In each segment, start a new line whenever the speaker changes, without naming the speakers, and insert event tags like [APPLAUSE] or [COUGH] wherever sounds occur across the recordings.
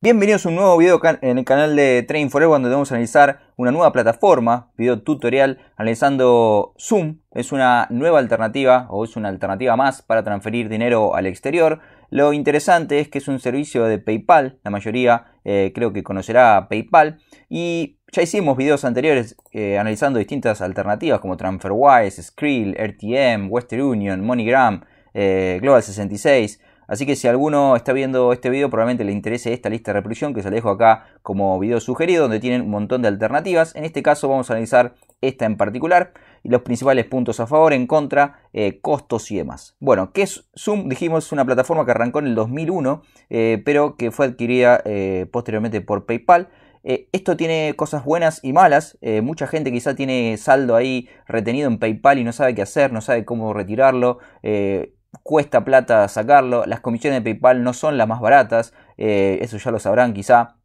Bienvenidos a un nuevo video en el canal de Train Forever donde vamos a analizar una nueva plataforma, video tutorial analizando Zoom. Es una nueva alternativa o es una alternativa más para transferir dinero al exterior. Lo interesante es que es un servicio de PayPal, la mayoría eh, creo que conocerá PayPal. Y ya hicimos videos anteriores eh, analizando distintas alternativas como TransferWise, Skrill, RTM, Western Union, MoneyGram, eh, Global 66. Así que si alguno está viendo este video, probablemente le interese esta lista de reproducción que se la dejo acá como video sugerido, donde tienen un montón de alternativas. En este caso vamos a analizar esta en particular y los principales puntos a favor, en contra, eh, costos y demás. Bueno, ¿qué es Zoom? Dijimos es una plataforma que arrancó en el 2001, eh, pero que fue adquirida eh, posteriormente por PayPal. esto tiene cosas buenas y malas. mucha gente quizá tiene saldo ahí retenido en PayPal y no sabe qué hacer, no sabe cómo retirarlo cuesta plata sacarlo, las comisiones de PayPal no son las más baratas, eh, eso ya lo sabrán quizá.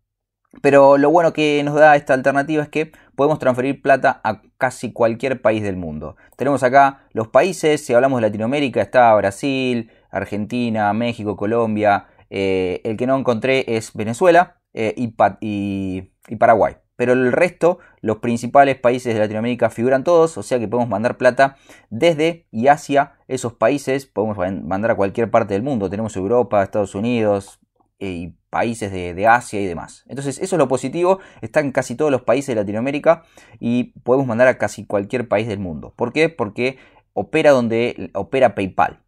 Pero lo bueno que nos da esta alternativa es que podemos transferir plata a casi cualquier país del mundo. Tenemos acá los países, si hablamos de Latinoamérica, está Brasil, Argentina, México, Colombia. Eh, el que no encontré es Venezuela eh, y Paraguay pero el resto, los principales países de Latinoamérica figuran todos, o sea que podemos mandar plata desde y hacia esos países, podemos mandar a cualquier parte del mundo, tenemos Europa, Estados Unidos eh, y países de, Asia y demás. Entonces eso es lo positivo, está en casi todos los países de Latinoamérica y podemos mandar a casi cualquier país del mundo. ¿Por qué? Porque opera donde opera PayPal.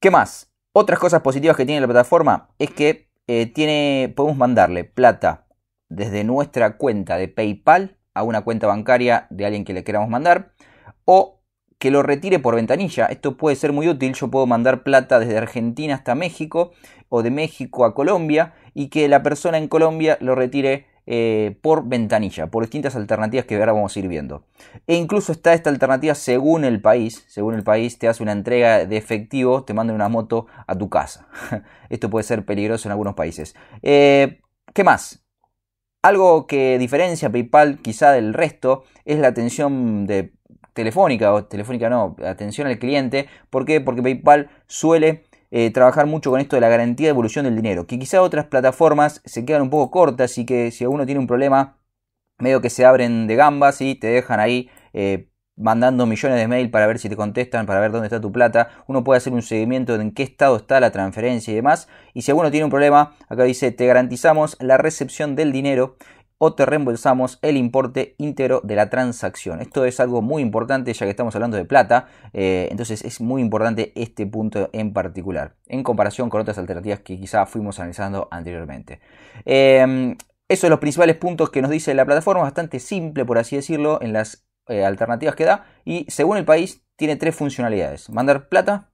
¿Qué más? Otras cosas positivas que tiene la plataforma es que eh, tiene, podemos mandarle plata desde nuestra cuenta de PayPal a una cuenta bancaria de alguien que le queramos mandar o que lo retire por ventanilla. Esto puede ser muy útil. Yo puedo mandar plata desde Argentina hasta México o de México a Colombia y que la persona en Colombia lo retire eh, por ventanilla, por distintas alternativas que ahora vamos a ir viendo. E incluso está esta alternativa según el país. Según el país te hace una entrega de efectivo, te mandan una moto a tu casa. [LAUGHS] Esto puede ser peligroso en algunos países. Eh, ¿Qué más? Algo que diferencia PayPal quizá del resto es la atención de telefónica o telefónica no, atención al cliente. ¿Por qué? Porque PayPal suele eh, trabajar mucho con esto de la garantía de evolución del dinero, que quizá otras plataformas se quedan un poco cortas y que si uno tiene un problema, medio que se abren de gambas y te dejan ahí eh, mandando millones de mail para ver si te contestan, para ver dónde está tu plata. Uno puede hacer un seguimiento en qué estado está la transferencia y demás. Y si alguno tiene un problema, acá dice, te garantizamos la recepción del dinero o te reembolsamos el importe íntegro de la transacción. Esto es algo muy importante ya que estamos hablando de plata, eh, entonces es muy importante este punto en particular, en comparación con otras alternativas que quizá fuimos analizando anteriormente. Em, esos son los principales puntos que nos dice la plataforma, bastante simple por así decirlo, en las eh, alternativas que da y según el país tiene tres funcionalidades. Mandar plata,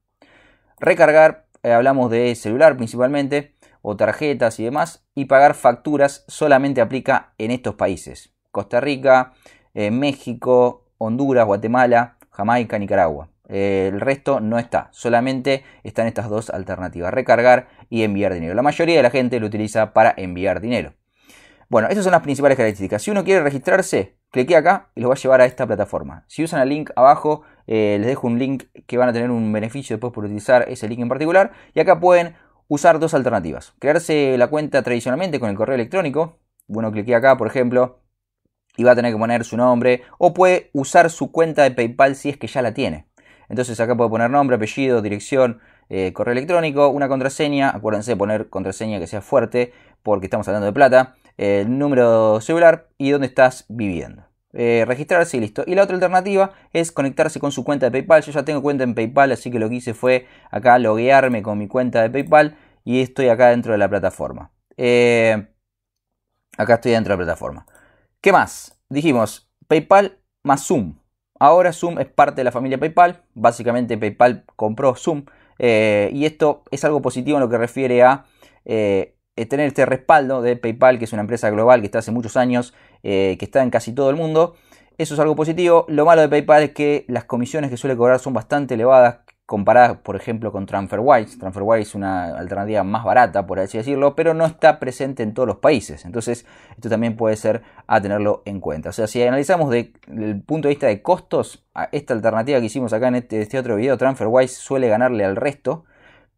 recargar, eh, hablamos de celular principalmente, o tarjetas y demás, y pagar facturas solamente aplica en estos países. Costa Rica, eh, México, Honduras, Guatemala, Jamaica, Nicaragua. el resto no está, solamente están estas dos alternativas, recargar y enviar dinero. La mayoría de la gente lo utiliza para enviar dinero. Bueno, esas son las principales características. Si uno quiere registrarse, cliqué acá y lo va a llevar a esta plataforma. Si usan el link abajo, eh, les dejo un link que van a tener un beneficio después por utilizar ese link en particular. Y acá pueden usar dos alternativas. Crearse la cuenta tradicionalmente con el correo electrónico. Bueno, clique acá, por ejemplo, y va a tener que poner su nombre. O puede usar su cuenta de PayPal si es que ya la tiene. Entonces acá puede poner nombre, apellido, dirección, eh, correo electrónico, una contraseña. Acuérdense de poner contraseña que sea fuerte porque estamos hablando de plata el número celular y dónde estás viviendo. Eh, registrarse y listo. Y la otra alternativa es conectarse con su cuenta de PayPal. Yo ya tengo cuenta en PayPal, así que lo que hice fue acá loguearme con mi cuenta de PayPal y estoy acá dentro de la plataforma. Eh, acá estoy dentro de la plataforma. ¿Qué más? Dijimos PayPal más Zoom. Ahora Zoom es parte de la familia PayPal. Básicamente PayPal compró Zoom. Eh, y esto es algo positivo en lo que refiere a eh, tener este respaldo de PayPal, que es una empresa global que está hace muchos años, eh, que está en casi todo el mundo. Eso es algo positivo. Lo malo de PayPal es que las comisiones que suele cobrar son bastante elevadas comparadas, por ejemplo, con TransferWise. TransferWise es una alternativa más barata, por así decirlo, pero no está presente en todos los países. Entonces, esto también puede ser a tenerlo en cuenta. O sea, si analizamos desde el punto de vista de costos, esta alternativa que hicimos acá en este, este, otro video, TransferWise suele ganarle al resto,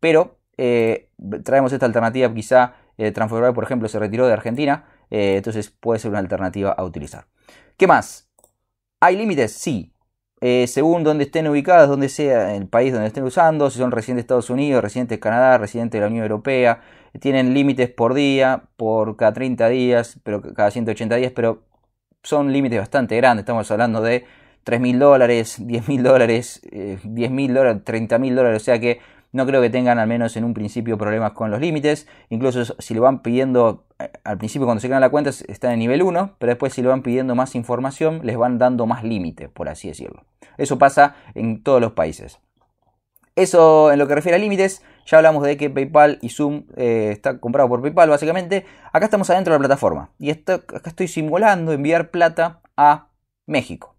pero eh, traemos esta alternativa quizá eh, por ejemplo, se retiró de Argentina, eh, entonces puede ser una alternativa a utilizar. ¿Qué más? ¿Hay límites? Sí. Eh, según donde estén ubicadas, donde sea el país donde estén usando, si son residentes de Estados Unidos, residentes de Canadá, residentes de la Unión Europea, tienen límites por día, por cada 30 días, pero cada 180 días, pero son límites bastante grandes. Estamos hablando de 3000 mil dólares, 10 mil dólares, eh, mil dólares, 30 mil dólares. O sea que no creo que tengan al menos en un principio problemas con los límites. Incluso si lo van pidiendo, eh, al principio cuando se crean la cuenta están en nivel 1, pero después si lo van pidiendo más información, les van dando más límites, por así decirlo. Eso pasa en todos los países. Eso en lo que refiere a límites, ya hablamos de que PayPal y Zoom eh, está comprado por PayPal básicamente. Acá estamos adentro de la plataforma y acá estoy simulando enviar plata a México.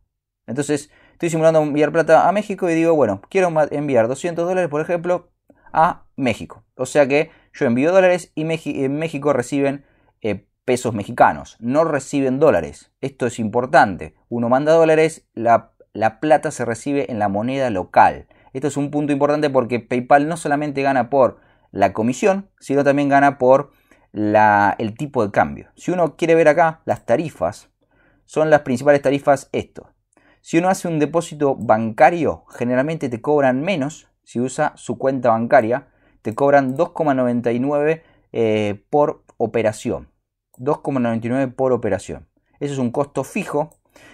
Entonces, estoy simulando enviar plata a México y digo, bueno, quiero enviar 200 dólares, por ejemplo, a México. O sea que yo envío dólares y en México reciben eh, pesos mexicanos, no reciben dólares. Esto es importante. Uno manda dólares, la, plata se recibe en la moneda local. Esto es un punto importante porque PayPal no solamente gana por la comisión, sino también gana por el tipo de cambio. Si uno quiere ver acá las tarifas, son las principales tarifas esto. Si uno hace un depósito bancario, generalmente te cobran menos. Si usa su cuenta bancaria, te cobran 2,99 eh, por operación. 2,99 por operación. Eso es un costo fijo.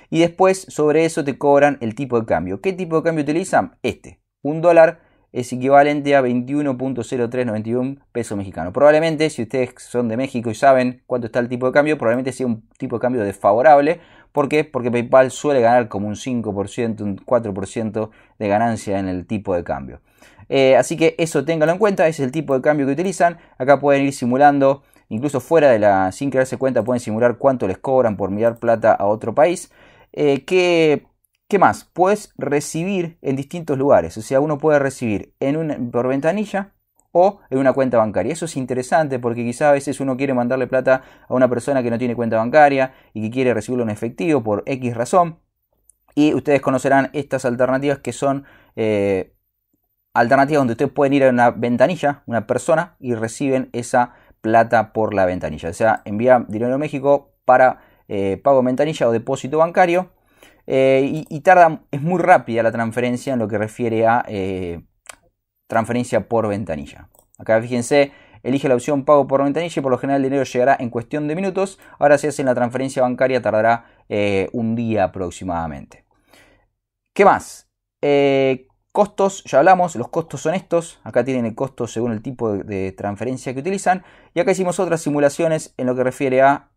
Y después sobre eso te cobran el tipo de cambio. ¿Qué tipo de cambio utilizan? Este. Un dólar es equivalente a 21.0391 pesos mexicanos. Probablemente, si ustedes son de México y saben cuánto está el tipo de cambio, probablemente sea un tipo de cambio desfavorable. ¿Por qué? Porque PayPal suele ganar como un 5%, un 4% de ganancia en el tipo de cambio. Eh, así que eso ténganlo en cuenta, ese es el tipo de cambio que utilizan. Acá pueden ir simulando, incluso fuera de la, sin crearse cuenta, pueden simular cuánto les cobran por mirar plata a otro país. Eh, que ¿Qué más? Puedes recibir en distintos lugares. O sea, uno puede recibir en una, por ventanilla o en una cuenta bancaria. Eso es interesante porque quizá a veces uno quiere mandarle plata a una persona que no tiene cuenta bancaria y que quiere recibirlo en efectivo por X razón. Y ustedes conocerán estas alternativas que son eh, alternativas donde ustedes pueden ir a una ventanilla, una persona, y reciben esa plata por la ventanilla. O sea, envía dinero a México para eh, pago en ventanilla o depósito bancario eh, y, tarda, es muy rápida la transferencia en lo que refiere a eh, transferencia por ventanilla. Acá fíjense, elige la opción pago por ventanilla y por lo general el dinero llegará en cuestión de minutos. Ahora si hacen la transferencia bancaria tardará eh, un día aproximadamente. ¿Qué más? costos, ya hablamos, los costos son estos. Acá tienen el costo según el tipo de, de transferencia que utilizan. Y acá hicimos otras simulaciones en lo que refiere a,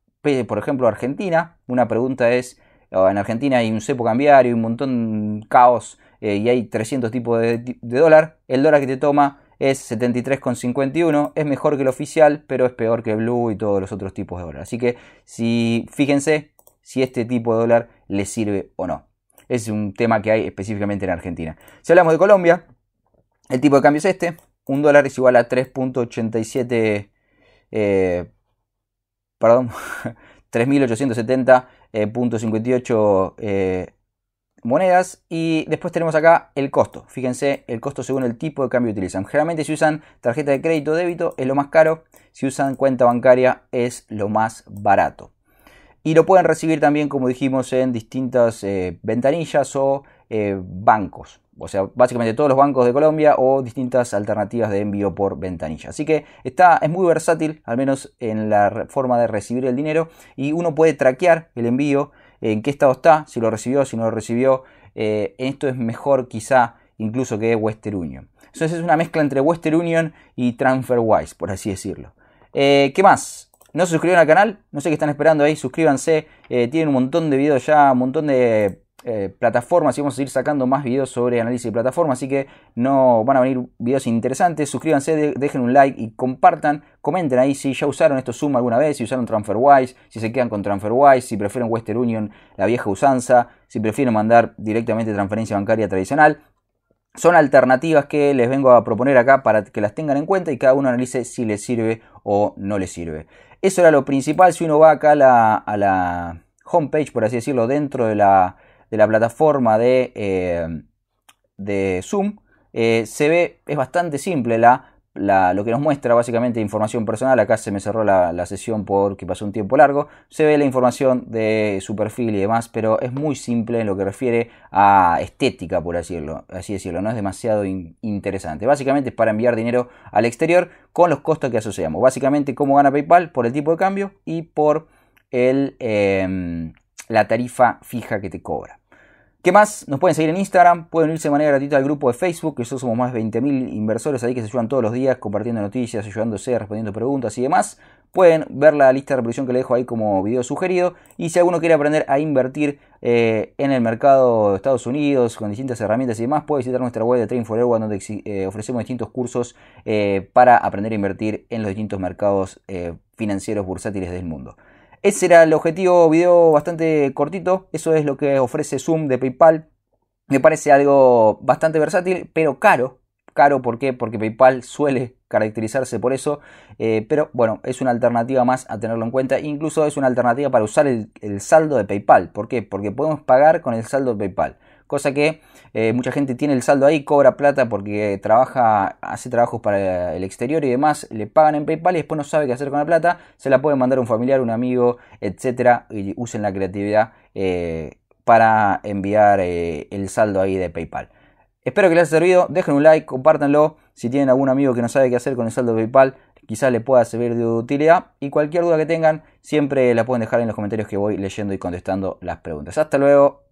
por ejemplo, Argentina. Una pregunta es en Argentina hay un cepo cambiario, un montón de caos eh, y hay 300 tipos de, dólar. El dólar que te toma es 73,51. Es mejor que el oficial, pero es peor que blue y todos los otros tipos de dólar. Así que si, fíjense si este tipo de dólar le sirve o no. Es un tema que hay específicamente en Argentina. Si hablamos de Colombia, el tipo de cambio es este. Un dólar es igual a 3.87... Eh, perdón, 3.870 [LAUGHS] .58 eh, eh, monedas y después tenemos acá el costo. Fíjense el costo según el tipo de cambio que utilizan. Generalmente si usan tarjeta de crédito o débito es lo más caro, si usan cuenta bancaria es lo más barato. Y lo pueden recibir también, como dijimos, en distintas eh, ventanillas o bancos o sea, básicamente todos los bancos de Colombia o distintas alternativas de envío por ventanilla. Así que está, es muy versátil, al menos en la forma de recibir el dinero, y uno puede traquear el envío, eh, en qué estado está, si lo recibió, si no lo recibió. Eh, esto es mejor quizá incluso que Western Union. Entonces es una mezcla entre Western Union y TransferWise, por así decirlo. Eh, ¿Qué más? No se suscribieron al canal, no sé qué están esperando ahí, suscríbanse, tienen un montón de videos ya, un montón de eh, plataformas y vamos a ir sacando más videos sobre análisis de plataformas. Así que no van a venir videos interesantes. Suscríbanse, dejen un like y compartan. Comenten ahí si ya usaron esto Zoom alguna vez, si usaron TransferWise, si se quedan con TransferWise, si prefieren Western Union, la vieja usanza, si prefieren mandar directamente transferencia bancaria tradicional. Son alternativas que les vengo a proponer acá para que las tengan en cuenta y cada uno analice si les sirve o no les sirve. Eso era lo principal. Si uno va acá la, a la homepage, por así decirlo, dentro de la de la plataforma de, eh, de Zoom, eh, se ve, es bastante simple la, lo que nos muestra básicamente información personal. Acá se me cerró la, sesión porque pasó un tiempo largo. Se ve la información de su perfil y demás, pero es muy simple en lo que refiere a estética, por así decirlo. Así decirlo no es demasiado interesante. Básicamente es para enviar dinero al exterior con los costos que asociamos. Básicamente cómo gana PayPal por el tipo de cambio y por el... Em, la tarifa fija que te cobra. ¿Qué más? Nos pueden seguir en Instagram, pueden unirse de manera gratuita al grupo de Facebook, que somos más de 20.000 inversores ahí que se ayudan todos los días compartiendo noticias, ayudándose, respondiendo preguntas y demás. Pueden ver la lista de reproducción que le dejo ahí como video sugerido. Y si alguno quiere aprender a invertir eh, en el mercado de Estados Unidos con distintas herramientas y demás, puede visitar nuestra web de train for donde eh, ofrecemos distintos cursos eh, para aprender a invertir en los distintos mercados financieros bursátiles del mundo. Ese era el objetivo, video bastante cortito, eso es lo que ofrece Zoom de PayPal. Me parece algo bastante versátil, pero caro. Caro, ¿por qué? Porque PayPal suele caracterizarse por eso, eh, pero bueno, es una alternativa más a tenerlo en cuenta. Incluso es una alternativa para usar el, el saldo de PayPal. ¿Por qué? Porque podemos pagar con el saldo de PayPal. Cosa que eh, mucha gente tiene el saldo ahí, cobra plata porque trabaja, hace trabajos para el exterior y demás, le pagan en PayPal y después no sabe qué hacer con la plata, se la puede mandar a un familiar, un amigo, etcétera, y usen la creatividad eh, para enviar eh, el saldo ahí de PayPal. Espero que les haya servido, dejen un like, compártanlo. Si tienen algún amigo que no sabe qué hacer con el saldo de PayPal, quizás le pueda servir de utilidad. Y cualquier duda que tengan, siempre la pueden dejar en los comentarios que voy leyendo y contestando las preguntas. Hasta luego.